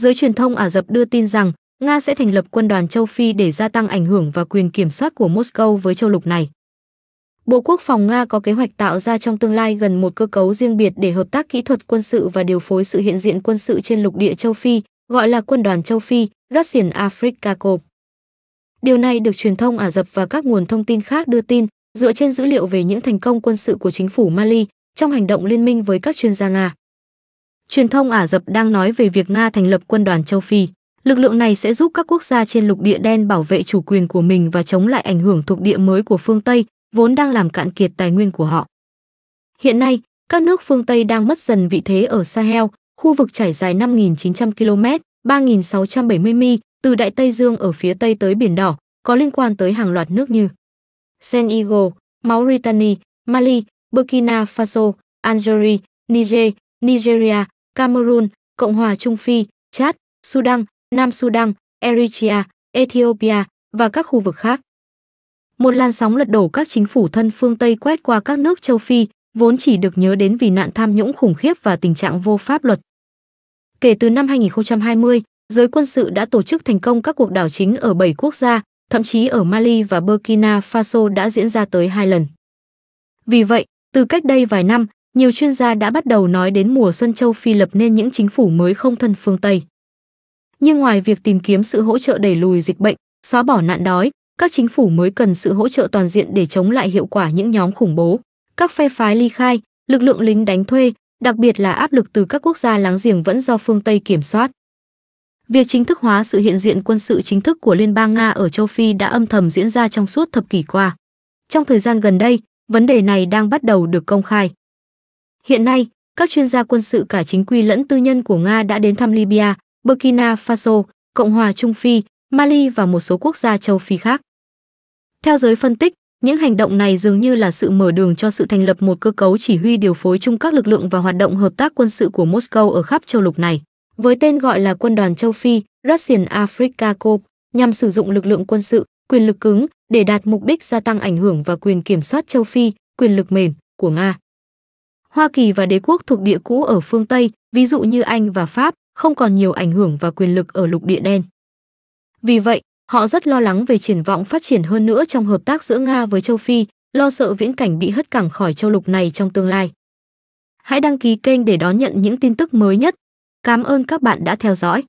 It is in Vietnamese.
Giới truyền thông Ả Rập đưa tin rằng Nga sẽ thành lập quân đoàn châu Phi để gia tăng ảnh hưởng và quyền kiểm soát của Moscow với châu lục này. Bộ Quốc phòng Nga có kế hoạch tạo ra trong tương lai gần một cơ cấu riêng biệt để hợp tác kỹ thuật quân sự và điều phối sự hiện diện quân sự trên lục địa châu Phi, gọi là Quân đoàn châu Phi, Russian Africa Corps. Điều này được truyền thông Ả Rập và các nguồn thông tin khác đưa tin dựa trên dữ liệu về những thành công quân sự của chính phủ Mali trong hành động liên minh với các chuyên gia Nga. Truyền thông Ả Rập đang nói về việc Nga thành lập quân đoàn châu Phi. Lực lượng này sẽ giúp các quốc gia trên lục địa đen bảo vệ chủ quyền của mình và chống lại ảnh hưởng thuộc địa mới của phương Tây, vốn đang làm cạn kiệt tài nguyên của họ. Hiện nay, các nước phương Tây đang mất dần vị thế ở Sahel, khu vực trải dài 5.900 km, 3.670 mi, từ Đại Tây Dương ở phía Tây tới Biển Đỏ, có liên quan tới hàng loạt nước như Senegal, Mauritania, Mali, Burkina Faso, Algeria, Niger, Nigeria, Cameroon, Cộng hòa Trung Phi, Chad, Sudan, Nam Sudan, Eritrea, Ethiopia và các khu vực khác. Một làn sóng lật đổ các chính phủ thân phương Tây quét qua các nước châu Phi, vốn chỉ được nhớ đến vì nạn tham nhũng khủng khiếp và tình trạng vô pháp luật. Kể từ năm 2020, giới quân sự đã tổ chức thành công các cuộc đảo chính ở 7 quốc gia, thậm chí ở Mali và Burkina Faso đã diễn ra tới hai lần. Vì vậy, từ cách đây vài năm, nhiều chuyên gia đã bắt đầu nói đến mùa xuân châu Phi lập nên những chính phủ mới không thân phương Tây. Nhưng ngoài việc tìm kiếm sự hỗ trợ đẩy lùi dịch bệnh, xóa bỏ nạn đói, các chính phủ mới cần sự hỗ trợ toàn diện để chống lại hiệu quả những nhóm khủng bố, các phe phái ly khai, lực lượng lính đánh thuê, đặc biệt là áp lực từ các quốc gia láng giềng vẫn do phương Tây kiểm soát. Việc chính thức hóa sự hiện diện quân sự chính thức của Liên bang Nga ở châu Phi đã âm thầm diễn ra trong suốt thập kỷ qua. Trong thời gian gần đây, vấn đề này đang bắt đầu được công khai. Hiện nay, các chuyên gia quân sự cả chính quy lẫn tư nhân của Nga đã đến thăm Libya, Burkina Faso, Cộng hòa Trung Phi, Mali và một số quốc gia châu Phi khác. Theo giới phân tích, những hành động này dường như là sự mở đường cho sự thành lập một cơ cấu chỉ huy điều phối chung các lực lượng và hoạt động hợp tác quân sự của Moscow ở khắp châu lục này, với tên gọi là Quân đoàn châu Phi, Russian Africa Corps, nhằm sử dụng lực lượng quân sự, quyền lực cứng để đạt mục đích gia tăng ảnh hưởng và quyền kiểm soát châu Phi, quyền lực mềm của Nga. Hoa Kỳ và đế quốc thuộc địa cũ ở phương Tây, ví dụ như Anh và Pháp, không còn nhiều ảnh hưởng và quyền lực ở lục địa đen. Vì vậy, họ rất lo lắng về triển vọng phát triển hơn nữa trong hợp tác giữa Nga với châu Phi, lo sợ viễn cảnh bị hất cẳng khỏi châu lục này trong tương lai. Hãy đăng ký kênh để đón nhận những tin tức mới nhất. Cảm ơn các bạn đã theo dõi.